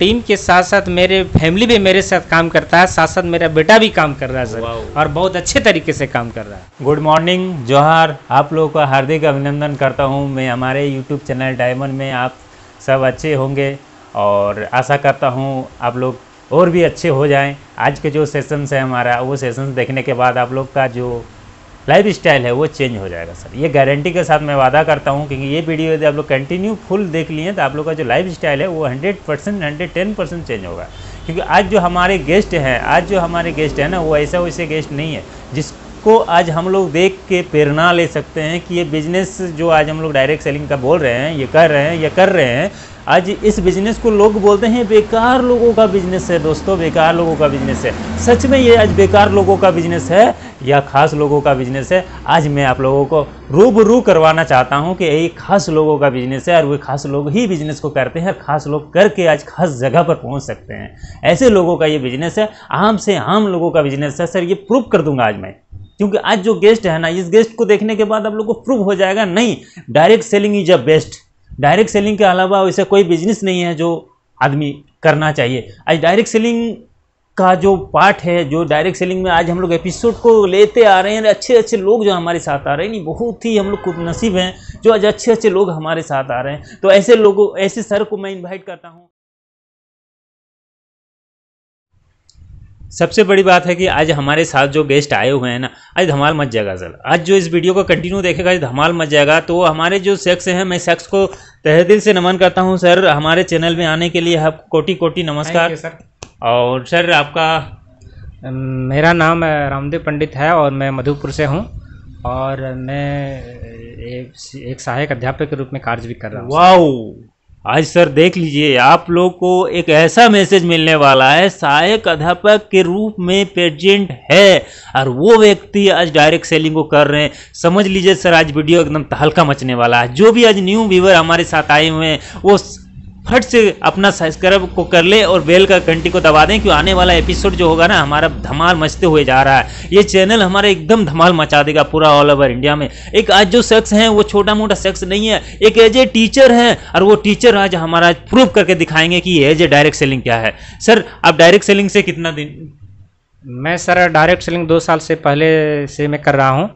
team के साथ साथ मेरे फैमिली भी मेरे साथ काम करता है साथ साथ मेरा बेटा भी काम कर रहा है सर और बहुत अच्छे तरीके से काम कर रहा है गुड मॉर्निंग जोहार आप लोगों का हार्दिक अभिनंदन करता हूँ मैं हमारे यूट्यूब चैनल डायमंड में आप सब अच्छे होंगे और आशा करता हूँ आप लोग और भी अच्छे हो जाएं आज के जो सेशन्स है हमारा वो सेशन देखने के बाद आप लोग का जो लाइफ स्टाइल है वो चेंज हो जाएगा सर ये गारंटी के साथ मैं वादा करता हूँ क्योंकि ये वीडियो यदि आप लोग कंटिन्यू फुल देख लिए तो आप लोग का जो लाइफ स्टाइल है वो hundred percent hundred ten percent change होगा क्योंकि आज जो हमारे गेस्ट हैं आज जो हमारे गेस्ट हैं ना वो ऐसा वैसे गेस्ट नहीं है जिस को आज हम लोग देख के प्रेरणा ले सकते हैं कि ये बिज़नेस जो आज हम लोग डायरेक्ट सेलिंग का बोल रहे हैं ये कर रहे हैं या कर रहे हैं आज इस बिज़नेस को लोग बोलते हैं बेकार लोगों का बिज़नेस है दोस्तों बेकार लोगों का बिज़नेस है सच में ये आज बेकार लोगों का बिज़नेस है या ख़ास लोगों का बिज़नेस है आज मैं आप लोगों को रूबरू करवाना चाहता हूँ कि ये खास लोगों का बिज़नेस है और वे खास लोग ही बिज़नेस को करते हैं और ख़ास लोग करके आज खास जगह पर पहुँच सकते हैं ऐसे लोगों का ये बिज़नेस है आम से आम लोगों का बिज़नेस है सर ये प्रूव कर दूंगा आज मैं क्योंकि आज जो गेस्ट है ना इस गेस्ट को देखने के बाद आप लोग को प्रूव हो जाएगा नहीं direct selling is a best direct selling के अलावा वैसे कोई बिजनेस नहीं है जो आदमी करना चाहिए आज डायरेक्ट सेलिंग का जो पार्ट है जो डायरेक्ट सेलिंग में आज हम लोग एपिसोड को लेते आ रहे हैं अच्छे अच्छे लोग जो हमारे साथ आ रहे हैं नहीं बहुत ही हम लोग खुद नसीब हैं जो आज अच्छे अच्छे लोग हमारे साथ आ रहे हैं तो ऐसे लोगों ऐसे सर को मैं इन्वाइट करता हूँ सबसे बड़ी बात है कि आज हमारे साथ जो गेस्ट आए हुए हैं ना आज धमाल मच जाएगा सर आज जो इस वीडियो को कंटिन्यू देखेगा धमाल मच जाएगा तो हमारे जो शख्स हैं मैं शख्स को तहे दिल से नमन करता हूं सर हमारे चैनल में आने के लिए आपको कोटि कोटि नमस्कार सर और सर आपका मेरा नाम रामदेव पंडित है और मैं मधुपुर से हूँ और मैं एक सहायक अध्यापक के रूप में कार्य भी कर रहा हूँ वाह आज सर देख लीजिए आप लोग को एक ऐसा मैसेज मिलने वाला है सहायक अध्यापक के रूप में प्रेजेंट है और वो व्यक्ति आज डायरेक्ट सेलिंग को कर रहे हैं समझ लीजिए सर आज वीडियो एकदम तहलका मचने वाला है जो भी आज न्यू व्यूवर हमारे साथ आए हुए हैं वो फट से अपना सब्सक्राइब को कर ले और बेल का घंटी को दबा दें क्यों आने वाला एपिसोड जो होगा ना हमारा धमाल मचते हुए जा रहा है ये चैनल हमारा एकदम धमाल मचा देगा पूरा ऑल ओवर इंडिया में एक आज जो शख्स हैं वो छोटा मोटा शख्स नहीं है एक एज ए टीचर हैं और वो टीचर आज हमारा प्रूव करके दिखाएंगे कि एज ए डायरेक्ट सेलिंग क्या है सर आप डायरेक्ट सेलिंग से कितना दिन मैं सर डायरेक्ट सेलिंग दो साल से पहले से मैं कर रहा हूँ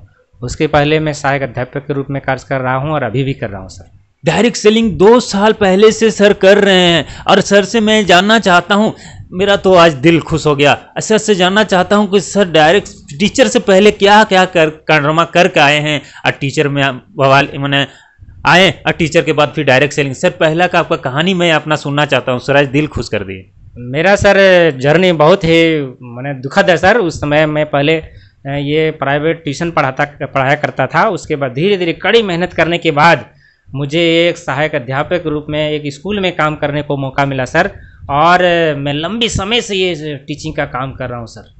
उसके पहले मैं सहायक अध्यापक के रूप में कार्य कर रहा हूँ और अभी भी कर रहा हूँ सर डायरेक्ट सेलिंग दो साल पहले से सर कर रहे हैं और सर से मैं जानना चाहता हूँ मेरा तो आज दिल खुश हो गया सर से जानना चाहता हूँ कि सर डायरेक्ट टीचर से पहले क्या क्या कर कारनामा करके आए हैं और टीचर में बवाल मैंने आए और टीचर के बाद फिर डायरेक्ट सेलिंग सर पहला का आपका कहानी मैं अपना सुनना चाहता हूँ सर आज दिल खुश कर दिए मेरा सर जर्नी बहुत ही मैंने दुखद है सर उस समय मैं पहले ये प्राइवेट ट्यूशन पढ़ाता पढ़ाया करता था उसके बाद धीरे धीरे कड़ी मेहनत करने के बाद मुझे एक सहायक अध्यापक के रूप में एक स्कूल में काम करने को मौका मिला सर और मैं लंबे समय से ये टीचिंग का काम कर रहा हूँ सर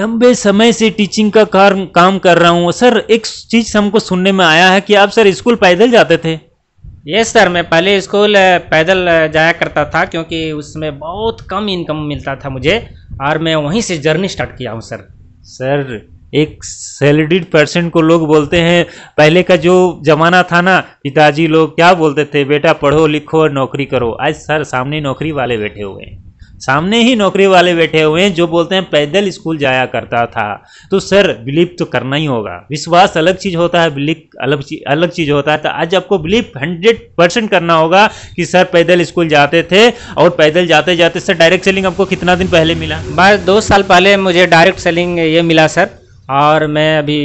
लंबे समय से टीचिंग का काम काम कर रहा हूँ सर एक चीज़ हमको सुनने में आया है कि आप सर स्कूल पैदल जाते थे ये सर मैं पहले स्कूल पैदल जाया करता था क्योंकि उसमें बहुत कम इनकम मिलता था मुझे और मैं वहीं से जर्नी स्टार्ट किया हूँ सर सर एक सैलरीड पर्सन को लोग बोलते हैं पहले का जो ज़माना था ना पिताजी लोग क्या बोलते थे बेटा पढ़ो लिखो और नौकरी करो आज सर सामने नौकरी वाले बैठे हुए हैं सामने ही नौकरी वाले बैठे हुए हैं जो बोलते हैं पैदल स्कूल जाया करता था तो सर बिलीव तो करना ही होगा विश्वास अलग चीज़ होता है बिलीव अलग चीज अलग चीज़ होता है तो आज आपको बिलीव हंड्रेड परसेंट करना होगा कि सर पैदल स्कूल जाते थे और पैदल जाते जाते सर डायरेक्ट सेलिंग आपको कितना दिन पहले मिला बार दो साल पहले मुझे डायरेक्ट सेलिंग ये मिला सर और मैं अभी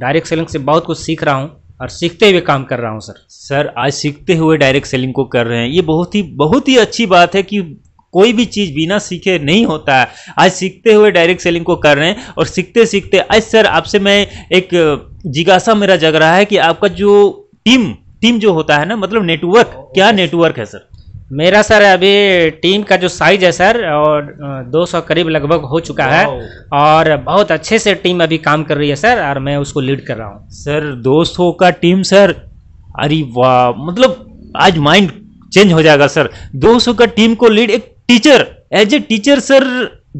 डायरेक्ट सेलिंग से बहुत कुछ सीख रहा हूँ और सीखते हुए काम कर रहा हूँ सर सर आज सीखते हुए डायरेक्ट सेलिंग को कर रहे हैं ये बहुत ही बहुत ही अच्छी बात है कि कोई भी चीज़ बिना सीखे नहीं होता है आज सीखते हुए डायरेक्ट सेलिंग को कर रहे हैं और सीखते सीखते आज सर आपसे मैं एक जिज्ञासा मेरा जग रहा है कि आपका जो टीम टीम जो होता है ना मतलब नेटवर्क क्या नेटवर्क oh, है सर मेरा सर अभी टीम का जो साइज है सर और 200 करीब लगभग हो चुका है और बहुत अच्छे से टीम अभी काम कर रही है सर और मैं उसको लीड कर रहा हूँ सर 200 का टीम सर अरे वाह मतलब आज माइंड चेंज हो जाएगा सर 200 का टीम को लीड एक teacher as a teacher sir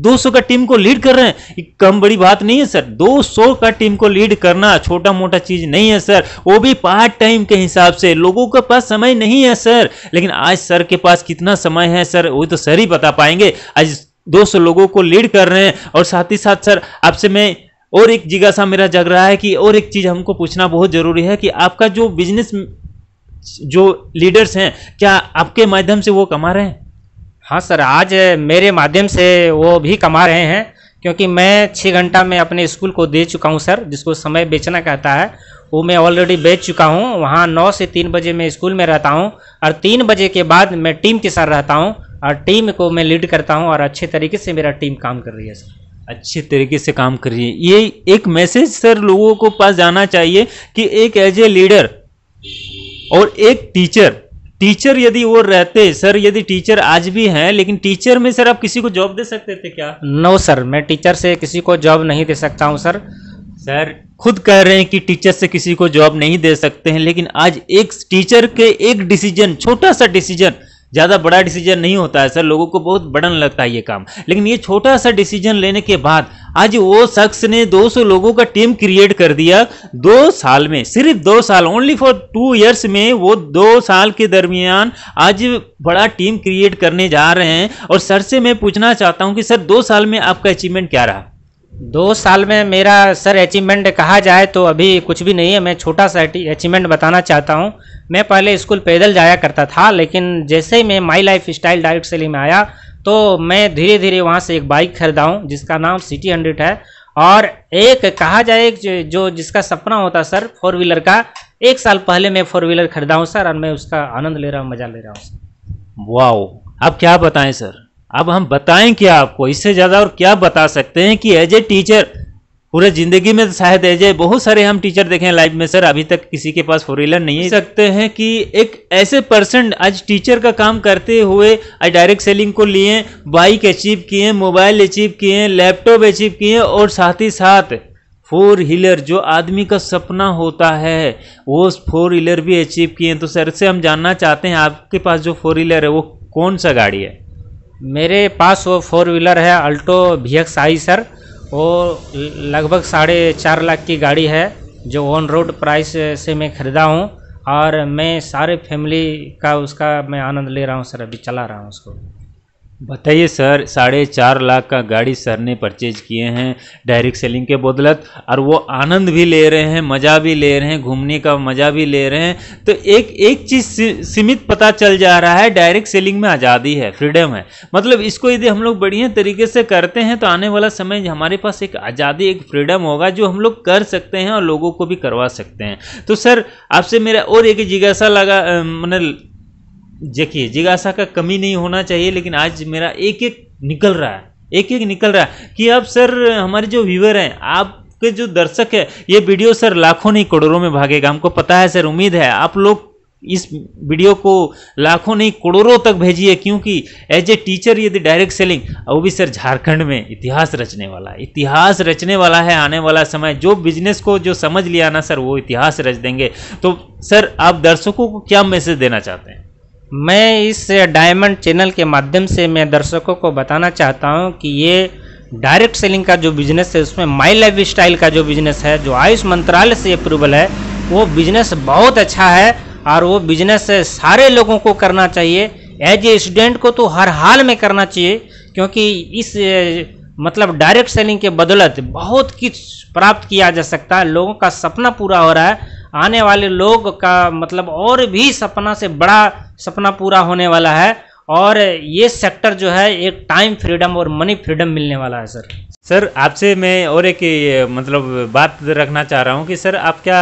200 का टीम को लीड कर रहे हैं कम बड़ी बात नहीं है सर 200 का टीम को लीड करना छोटा मोटा चीज नहीं है सर वो भी पार्ट टाइम के हिसाब से लोगों के पास समय नहीं है सर लेकिन आज सर के पास कितना समय है सर वो तो सर ही बता पाएंगे आज 200 लोगों को लीड कर रहे हैं और साथ ही साथ सर आपसे मैं और एक जिज्ञासा मेरा जग रहा है कि और एक चीज हमको पूछना बहुत जरूरी है कि आपका जो बिजनेस जो लीडर्स हैं क्या आपके माध्यम से वो कमा रहे हैं हाँ सर आज मेरे माध्यम से वो भी कमा रहे हैं क्योंकि मैं छः घंटा में अपने स्कूल को दे चुका हूँ सर जिसको समय बेचना कहता है वो मैं ऑलरेडी बेच चुका हूँ वहाँ नौ से तीन बजे मैं स्कूल में रहता हूँ और तीन बजे के बाद मैं टीम के साथ रहता हूँ और टीम को मैं लीड करता हूँ और अच्छे तरीके से मेरा टीम काम कर रही है सर अच्छे तरीके से काम कर रही है ये एक मैसेज सर लोगों को पास जाना चाहिए कि एक एज ए लीडर और एक टीचर टीचर यदि वो रहते सर यदि टीचर आज भी हैं लेकिन टीचर में सर आप किसी को जॉब दे सकते थे क्या नो सर मैं टीचर से किसी को जॉब नहीं दे सकता हूँ सर सर खुद कह रहे हैं कि टीचर से किसी को जॉब नहीं दे सकते हैं लेकिन आज एक टीचर के एक डिसीजन छोटा सा डिसीजन ज़्यादा बड़ा डिसीजन नहीं होता है सर लोगों को बहुत बड़न लगता है ये काम लेकिन ये छोटा सा डिसीजन लेने के बाद आज वो शख्स ने 200 लोगों का टीम क्रिएट कर दिया दो साल में सिर्फ दो साल ओनली फॉर टू ईयर्स में वो दो साल के दरमियान आज बड़ा टीम क्रिएट करने जा रहे हैं और सर से मैं पूछना चाहता हूँ कि सर दो साल में आपका अचीवमेंट क्या रहा दो साल में मेरा सर अचीवमेंट कहा जाए तो अभी कुछ भी नहीं है मैं छोटा सा अचीवमेंट बताना चाहता हूँ मैं पहले स्कूल पैदल जाया करता था लेकिन जैसे ही मैं माई लाइफ स्टाइल डाइट सेली में आया तो मैं धीरे धीरे वहाँ से एक बाइक खरीदा हूँ जिसका नाम सिटी हंड्रेड है और एक कहा जाए जो जिसका सपना होता सर फोर व्हीलर का एक साल पहले मैं फोर व्हीलर खरीदा हूँ सर और मैं उसका आनंद ले रहा हूँ मज़ा ले रहा हूँ वाह आप क्या बताएं सर अब हम बताएं क्या आपको इससे ज़्यादा और क्या बता सकते हैं कि एज ए टीचर पूरे ज़िंदगी में तो शायद एज ए बहुत सारे हम टीचर देखें लाइफ में सर अभी तक किसी के पास फोर व्हीलर नहीं सकते हैं कि एक ऐसे पर्सन आज टीचर का काम करते हुए आज डायरेक्ट सेलिंग को लिए बाइक अचीव किए मोबाइल अचीव किए लैपटॉप अचीव किए और साथ ही साथ फोर व्हीलर जो आदमी का सपना होता है वो फोर व्हीलर भी अचीव किए तो सर से हम जानना चाहते हैं आपके पास जो फोर व्हीलर है वो कौन सा गाड़ी है मेरे पास वो फोर व्हीलर है अल्टो भी एक्स आई सर वो लगभग साढ़े चार लाख की गाड़ी है जो ऑन रोड प्राइस से मैं ख़रीदा हूँ और मैं सारे फैमिली का उसका मैं आनंद ले रहा हूँ सर अभी चला रहा हूँ उसको बताइए सर साढ़े चार लाख का गाड़ी सर ने परचेज किए हैं डायरेक्ट सेलिंग के बदलत और वो आनंद भी ले रहे हैं मज़ा भी ले रहे हैं घूमने का मज़ा भी ले रहे हैं तो एक एक चीज़ सीमित पता चल जा रहा है डायरेक्ट सेलिंग में आज़ादी है फ्रीडम है मतलब इसको यदि हम लोग बढ़िया तरीके से करते हैं तो आने वाला समय हमारे पास एक आज़ादी एक फ्रीडम होगा जो हम लोग कर सकते हैं और लोगों को भी करवा सकते हैं तो सर आपसे मेरा और एक जिज्ञासा लगा मैंने मतलब देखिए जिज्ञासा का कमी नहीं होना चाहिए लेकिन आज मेरा एक एक निकल रहा है एक एक निकल रहा है कि अब सर हमारे जो व्यूअर हैं आप के जो दर्शक है ये वीडियो सर लाखों नहीं करोड़ों में भागेगा हमको पता है सर उम्मीद है आप लोग इस वीडियो को लाखों नहीं करोड़ों तक भेजिए क्योंकि एज ए टीचर यदि डायरेक्ट सेलिंग वो भी सर झारखंड में इतिहास रचने वाला है इतिहास रचने वाला है आने वाला समय जो बिजनेस को जो समझ लिया ना सर वो इतिहास रच देंगे तो सर आप दर्शकों को क्या मैसेज देना चाहते हैं मैं इस डायमंड चैनल के माध्यम से मैं दर्शकों को बताना चाहता हूं कि ये डायरेक्ट सेलिंग का जो बिजनेस है उसमें माई लाइफ स्टाइल का जो बिजनेस है जो आयुष मंत्रालय से अप्रूवल है वो बिजनेस बहुत अच्छा है और वो बिजनेस सारे लोगों को करना चाहिए एज ए स्टूडेंट को तो हर हाल में करना चाहिए क्योंकि इस मतलब डायरेक्ट सेलिंग के बदौलत बहुत कुछ प्राप्त किया जा सकता है लोगों का सपना पूरा हो रहा है आने वाले लोग का मतलब और भी सपना से बड़ा सपना पूरा होने वाला है और ये सेक्टर जो है एक टाइम फ्रीडम और मनी फ्रीडम मिलने वाला है सर सर आपसे मैं और एक मतलब बात रखना चाह रहा हूँ कि सर आप क्या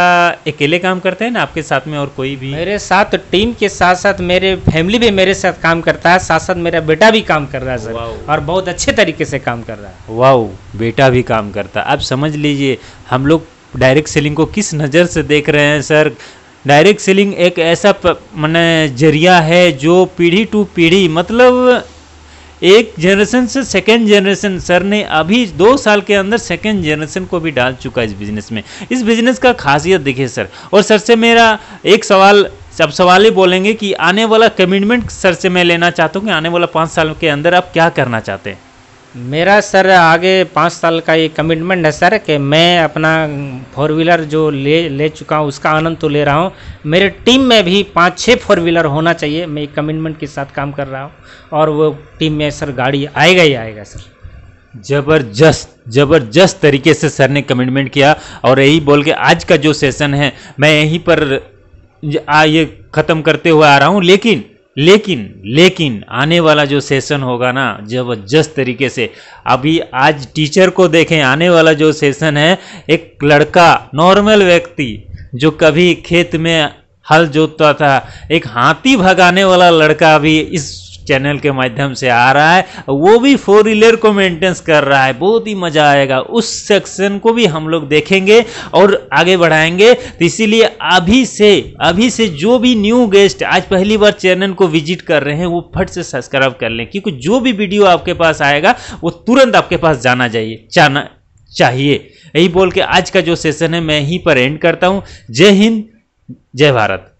अकेले काम करते हैं ना आपके साथ में और कोई भी मेरे साथ टीम के साथ साथ मेरे फैमिली भी मेरे साथ काम करता है साथ साथ मेरा बेटा भी काम कर रहा है सर और बहुत अच्छे तरीके से काम कर रहा है वाह बेटा भी काम करता है आप समझ लीजिए हम लोग डायरेक्ट सेलिंग को किस नज़र से देख रहे हैं सर डायरेक्ट सेलिंग एक ऐसा मैंने जरिया है जो पीढ़ी टू पीढ़ी मतलब एक जनरेशन से सेकेंड जनरेशन सर ने अभी दो साल के अंदर सेकेंड जनरेशन को भी डाल चुका है इस बिज़नेस में इस बिज़नेस का खासियत देखिए सर और सर से मेरा एक सवाल अब सवाल ही बोलेंगे कि आने वाला कमिटमेंट सर से मैं लेना चाहता हूँ कि आने वाला पाँच साल के अंदर आप क्या करना चाहते हैं मेरा सर आगे पाँच साल का ये कमिटमेंट है सर कि मैं अपना फोर व्हीलर जो ले ले चुका हूँ उसका आनंद तो ले रहा हूँ मेरे टीम में भी पाँच छः फोर व्हीलर होना चाहिए मैं एक कमिटमेंट के साथ काम कर रहा हूँ और वो टीम में सर गाड़ी आएगा ही आएगा सर जबरदस्त जबरदस्त तरीके से सर ने कमिटमेंट किया और यही बोल के आज का जो सेशन है मैं यहीं पर आ ये ख़त्म करते हुए आ रहा हूँ लेकिन लेकिन लेकिन आने वाला जो सेशन होगा ना जबरदस्त तरीके से अभी आज टीचर को देखें आने वाला जो सेशन है एक लड़का नॉर्मल व्यक्ति जो कभी खेत में हल जोतता था एक हाथी भगाने वाला लड़का अभी इस चैनल के माध्यम से आ रहा है वो भी फोर व्हीलर को मेंटेनेंस कर रहा है बहुत ही मज़ा आएगा उस सेक्शन को भी हम लोग देखेंगे और आगे बढ़ाएंगे तो इसीलिए अभी से अभी से जो भी न्यू गेस्ट आज पहली बार चैनल को विजिट कर रहे हैं वो फट से सब्सक्राइब कर लें क्योंकि जो भी वीडियो आपके पास आएगा वो तुरंत आपके पास जाना चाहिए जाना चाहिए यही बोल के आज का जो सेशन है मैं यहीं पर एंड करता हूँ जय हिंद जय भारत